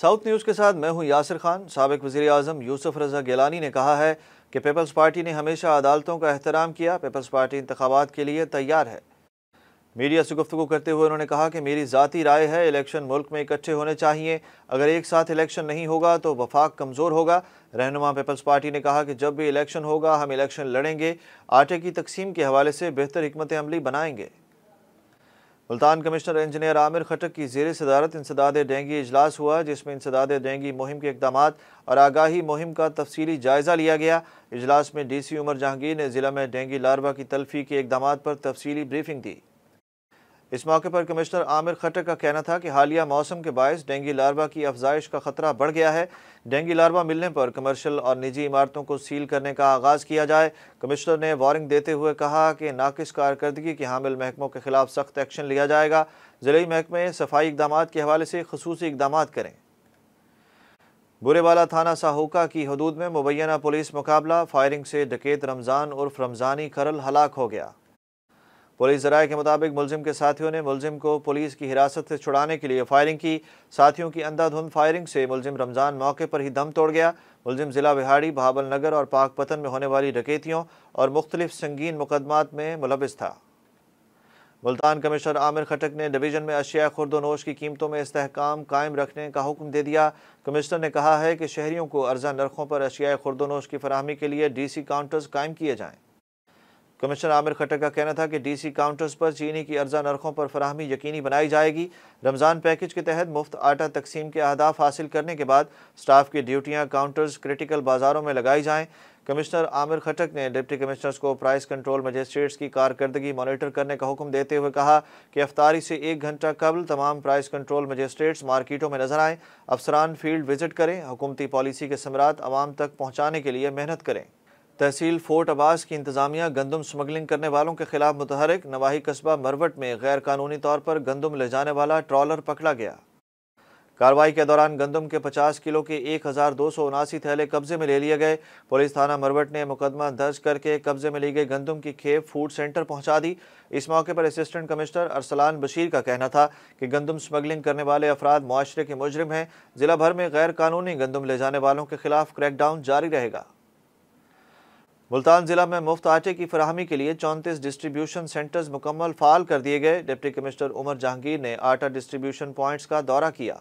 south news के साथ मैं हूं यासिर खान सबक वज़ी अजम यूसुफ रजा गिलानी ने कहा है कि पीपल्स पार्टी ने हमेशा अदालतों का एहतराम किया पीपल्स पार्टी इंतबात के लिए तैयार है मीडिया से गुफ्तु करते हुए उन्होंने कहा कि मेरी ज़ाती राय है इलेक्शन मुल्क में इकट्ठे होने चाहिए अगर एक साथ इलेक्शन नहीं होगा तो वफाक कमज़ोर होगा रहनुमा पीपल्स पार्टी ने कहा कि जब भी इलेक्शन होगा हम इलेक्शन लड़ेंगे आटे की तकसीम के हवाले से बेहतर हमत अमली बनाएंगे मुल्तान कमिश्नर इंजीनियर आमिर खटक की जेर सदारत इंसदाद डेंगी अजलास हुआ जिसमें इंसदाद डेंगी मुहिम के इकदाम और आगाही मुहिम का तफसली जायज़ा लिया गया अजलास में डी सी उमर जहांगीर ने ज़िला में डेंगी लारवा की तलफी के इकदाम पर तफसीली ब्रीफिंग दी इस मौके पर कमिश्नर आमिर खटर का कहना था कि हालिया मौसम के बायस डेंगी लार्वा की अफजाइश का खतरा बढ़ गया है डेंगी लार्वा मिलने पर कमर्शियल और निजी इमारतों को सील करने का आगाज़ किया जाए कमिश्नर ने वार्निंग देते हुए कहा कि नाकिस कारकर्दगी के हामिल महकमों के खिलाफ सख्त एक्शन लिया जाएगा ज़िले महकमे सफाई इकदाम के हवाले से खसूस इकदाम करें बुरेवाला थाना साहूका की हदूद में मुबैना पुलिस मुकाबला फायरिंग से डकेत रमज़ान उर्फ रमज़ानी खरल हलाक हो गया पुलिस जराए के मुताबिक मुलजिम के साथियों ने मुलजिम को पुलिस की हिरासत से छुड़ाने के लिए फायरिंग की साथियों की अंधाधुंध फायरिंग से मुलजिम रमज़ान मौके पर ही दम तोड़ गया मुलजिम ज़िला बिहाड़ी बहाबल नगर और पाकपतन में होने वाली डकैतियों और मुख्तलिफ संगीन मुकदमात में मुलविस था मुल्तान कमिश्नर आमिर खटक ने डिवीज़न में अशिया खुरदोनोश की कीमतों में इसकाम कायम रखने का हुक्म दे दिया कमिश्नर ने कहा है कि शहरियों को अर्जा नरखों पर अशिया खुर्दोनोश की फरहमी के लिए डी सी काउंटर्स कायम किए जाएँ कमिश्नर आमिर खट्टर का कहना था कि डीसी काउंटर्स पर चीनी की अर्जा नरखों पर फरहमी यकीनी बनाई जाएगी रमज़ान पैकेज के तहत मुफ्त आटा तकसीम के अहदाफ हासिल करने के बाद स्टाफ की ड्यूटियाँ काउंटर्स क्रिटिकल बाज़ारों में लगाई जाएँ कमिश्नर आमिर खटक ने डिप्टी कमिश्नर्स को प्राइस कंट्रोल मजिस्ट्रेट्स की कारकर्दगी मॉनिटर करने का हुक्म देते हुए कहा कि अफ्तारी से एक घंटा कबल तमाम प्राइस कंट्रोल मजिस्ट्रेट्स मार्केटों में नजर आएँ अफसरान फील्ड विजिट करें हुकूमती पॉलिसी के समरात आवाम तक पहुँचाने के लिए मेहनत करें तहसील फोर्ट अब्बास की इंतजामिया गंदम स्मगलिंग करने वालों के खिलाफ मुतहरक नवाही कस्बा मरवट में गैर कानूनी तौर पर गंदम ले जाने वाला ट्रॉलर पकड़ा गया कार्रवाई के दौरान गंदम के 50 किलो के एक हज़ार दो सौ उनासी थैले कब्जे में ले लिए गए पुलिस थाना मरवट ने मुकदमा दर्ज करके कब्जे में ली गई गंदम की खेप फूड सेंटर पहुंचा दी इस मौके पर असिस्टेंट कमिश्नर अरसलान बशीर का कहना था कि गंदम स्मगलिंग करने वाले अफराद माशरे के मुजरम हैं जिला भर में गैर कानूनी गंदम ले जाने वालों के खिलाफ क्रैकडाउन जारी रहेगा मुल्तान ज़िला में मुफ्त आटे की फराहमी के लिए चौंतीस डिस्ट्रीब्यूशन सेंटर्स मुकम्मल फाल कर दिए गए डिप्टी कमिश्नर उमर जहांगीर ने आटा डिस्ट्रीब्यूशन पॉइंट्स का दौरा किया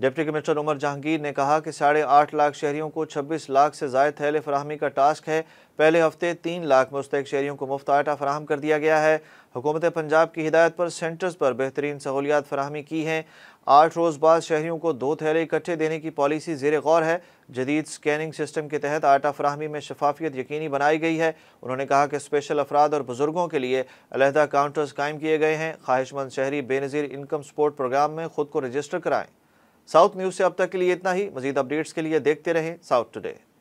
डिप्टी कमिश्नर उमर जहांगीर ने कहा कि साढ़े आठ लाख शहरियों को छब्बीस लाख से जायद थैले फरहमी का टास्क है पहले हफ्ते तीन लाख मुस्तक शहरियों को मुफ्त आटा फराहम कर दिया गया है हुकूमत पंजाब की हिदायत पर सेंटर्स पर बेहतरीन सहूलियात फरहमी की हैं आठ रोज़ बाद शहरियों को दो थैले इकट्ठे देने की पॉलिसी जेर गौर है जदीद स्कैनिंग सिस्टम के तहत आटा फरहमी में शफाफियत यकीनी बनाई गई है उन्होंने कहा कि स्पेशल अफराद और बुज़ुर्गों के लिए अलहदा काउंटर्स कायम किए गए हैं ख्वाहिशमंद शहरी बेनज़ीर इनकम सपोर्ट प्रोग्राम में ख़ुद को रजिस्टर कराएँ साउथ न्यूज़ से अब तक के लिए इतना ही मजीद अपडेट्स के लिए देखते रहें साउथ टुडे